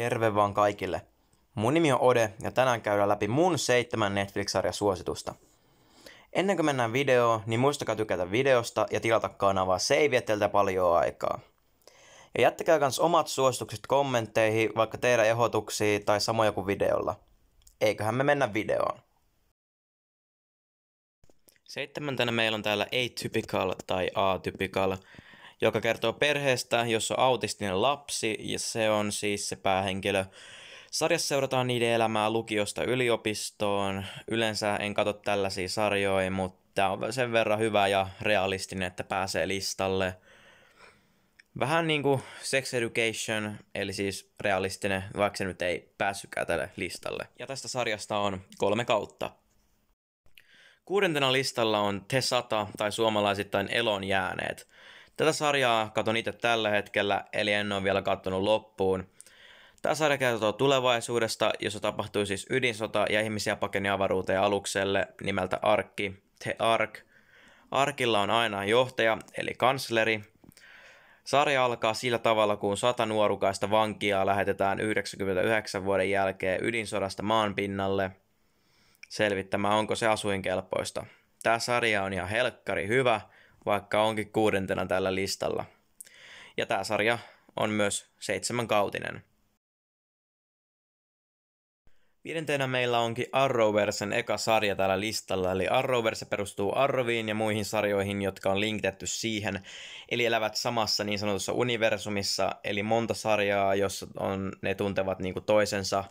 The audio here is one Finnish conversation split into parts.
Terve vaan kaikille! Mun nimi on Ode ja tänään käydään läpi mun seitsemän netflix suositusta. Ennen kuin mennään videoon, niin muistakaa tykätä videosta ja tilata kanavaa, se ei vie teiltä paljon aikaa. Ja jättäkää myös omat suositukset kommentteihin, vaikka teidän ehdotuksia tai samoja kuin videolla. Eiköhän me mennä videoon. Seitsemäntenä meillä on täällä Atypical tai Atypical joka kertoo perheestä, jossa on autistinen lapsi ja se on siis se päähenkilö. Sarjassa seurataan niiden elämää lukiosta yliopistoon. Yleensä en katso tällaisia sarjoja, mutta tämä on sen verran hyvä ja realistinen, että pääsee listalle. Vähän niin kuin Sex Education, eli siis realistinen, vaikka se nyt ei päässykään tälle listalle. Ja tästä sarjasta on kolme kautta. Kuudentena listalla on Te Sata tai suomalaisittain Elon jääneet. Tätä sarjaa katson itse tällä hetkellä, eli en ole vielä katsonut loppuun. Tämä sarja kertoo tulevaisuudesta, jossa tapahtui siis ydinsota ja ihmisiä pakeni avaruuteen alukselle nimeltä Arkki, The Ark. Arkilla on aina johtaja, eli kansleri. Sarja alkaa sillä tavalla, kun sata nuorukaista vankia lähetetään 99 vuoden jälkeen ydinsodasta maanpinnalle selvittämään, onko se asuinkelpoista. Tämä sarja on ihan helkkari hyvä – vaikka onkin kuudentena tällä listalla. Ja tämä sarja on myös seitsemän kautinen. Viidentenä meillä onkin Arrowversen eka sarja täällä listalla, eli Arrowverse perustuu Arroviin ja muihin sarjoihin, jotka on linkitetty siihen, eli elävät samassa niin sanotussa universumissa, eli monta sarjaa, jossa on, ne tuntevat niinku toisensa,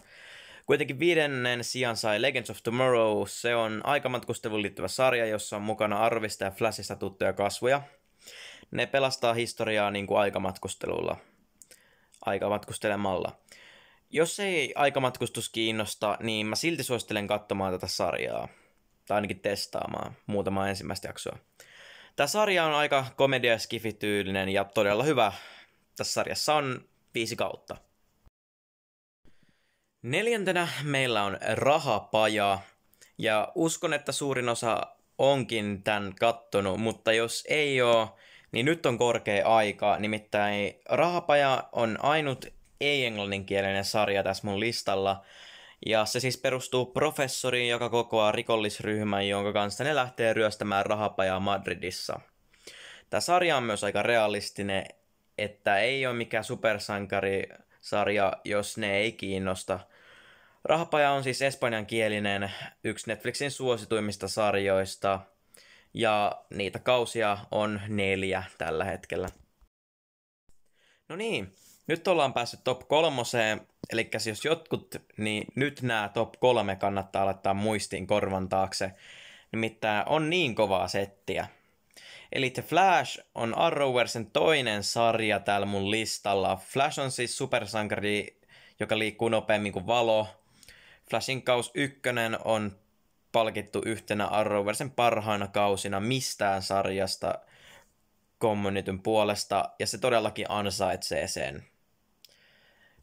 Kuitenkin viidennen sijan sai Legends of Tomorrow. Se on aikamatkusteluun liittyvä sarja, jossa on mukana Arvista ja Flashista tuttuja kasvoja. Ne pelastaa historiaa niin kuin aikamatkustelulla, aikamatkustelemalla. Jos ei aikamatkustus kiinnosta, niin mä silti suosittelen katsomaan tätä sarjaa. Tai ainakin testaamaan muutama ensimmäistä jaksoa. Tämä sarja on aika komedia- ja skifityylinen ja todella hyvä. Tässä sarjassa on viisi kautta. Neljäntenä meillä on rahapaja, ja uskon, että suurin osa onkin tämän kattonut, mutta jos ei ole, niin nyt on korkea aika. Nimittäin Rahapaja on ainut ei-englanninkielinen sarja tässä mun listalla, ja se siis perustuu professoriin, joka kokoaa rikollisryhmän, jonka kanssa ne lähtee ryöstämään rahapajaa Madridissa. Tämä sarja on myös aika realistinen, että ei ole mikään supersankari sarja, jos ne ei kiinnosta – Rahapaja on siis espanjankielinen, yksi Netflixin suosituimmista sarjoista, ja niitä kausia on neljä tällä hetkellä. No niin, nyt ollaan päässyt top kolmoseen, eli siis jos jotkut, niin nyt nämä top kolme kannattaa laittaa muistiin korvan taakse. Nimittäin on niin kovaa settiä. Eli The Flash on Arrowversen toinen sarja täällä mun listalla. Flash on siis supersankari, joka liikkuu nopeammin kuin valo, Flashin kaus ykkönen on palkittu yhtenä Arrowversen parhaina kausina mistään sarjasta kommunityn puolesta, ja se todellakin ansaitsee sen.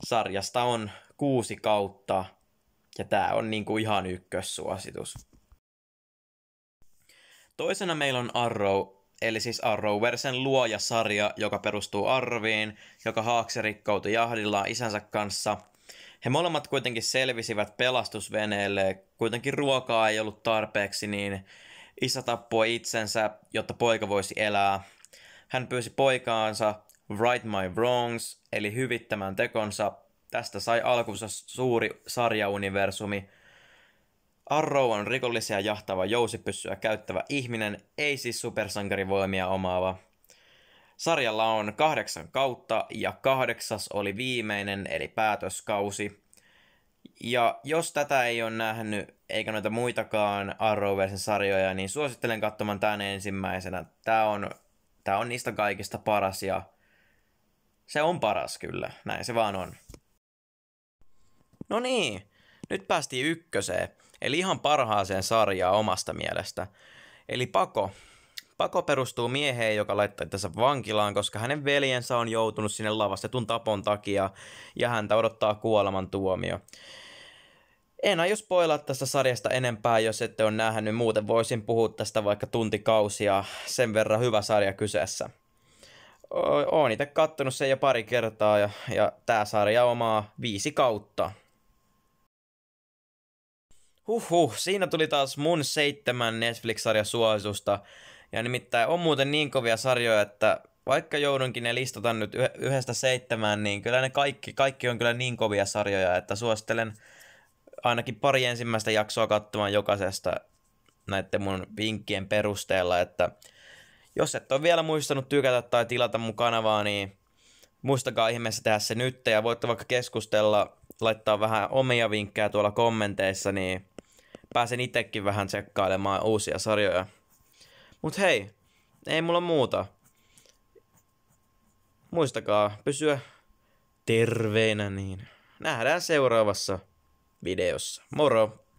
Sarjasta on kuusi kautta, ja tämä on niinku ihan ykkössuositus. Toisena meillä on Arrow, eli siis Arrowversen luoja-sarja, joka perustuu Arviin, joka rikkoutui jahdillaan isänsä kanssa – he molemmat kuitenkin selvisivät pelastusveneelle, kuitenkin ruokaa ei ollut tarpeeksi, niin isä tappoi itsensä, jotta poika voisi elää. Hän pyysi poikaansa Right My Wrongs, eli hyvittämään tekonsa. Tästä sai alkunsa suuri sarjauniversumi. Arrow on rikollisia jahtava jousipyssyä käyttävä ihminen, ei siis supersankarivoimia omaava. Sarjalla on kahdeksan kautta ja kahdeksas oli viimeinen eli päätöskausi. Ja jos tätä ei ole nähnyt, eikä noita muitakaan Arrowversen sarjoja, niin suosittelen katsomaan tämän ensimmäisenä. Tämä on, tämä on niistä kaikista paras ja se on paras kyllä, näin se vaan on. No niin, nyt päästiin ykköseen, eli ihan parhaaseen sarjaan omasta mielestä. Eli Pako, Pako perustuu mieheen, joka laittaa tässä vankilaan, koska hänen veljensä on joutunut sinne lavastetun tapon takia ja häntä odottaa kuoleman tuomio. En aio spoilaa tästä sarjasta enempää, jos ette ole nähnyt. Muuten voisin puhua tästä vaikka tuntikausia. Sen verran hyvä sarja kyseessä. oon itse kattonut sen jo pari kertaa ja, ja tää sarja omaa viisi kautta. Huhhuh, siinä tuli taas mun seitsemän Netflix-sarja suositusta. Ja nimittäin on muuten niin kovia sarjoja, että vaikka joudunkin ne listata nyt yhdestä seitsemään, niin kyllä ne kaikki, kaikki on kyllä niin kovia sarjoja, että suosittelen ainakin pari ensimmäistä jaksoa katsomaan jokaisesta näiden mun vinkkien perusteella, että jos et ole vielä muistanut tykätä tai tilata mun kanavaa, niin muistakaa ihmeessä tehdä se nyt ja voitte vaikka keskustella, laittaa vähän omia vinkkejä tuolla kommenteissa, niin pääsen itsekin vähän tsekkailemaan uusia sarjoja. Mut hei, ei mulla muuta. Muistakaa pysyä terveinä, niin nähdään seuraavassa videossa. Moro!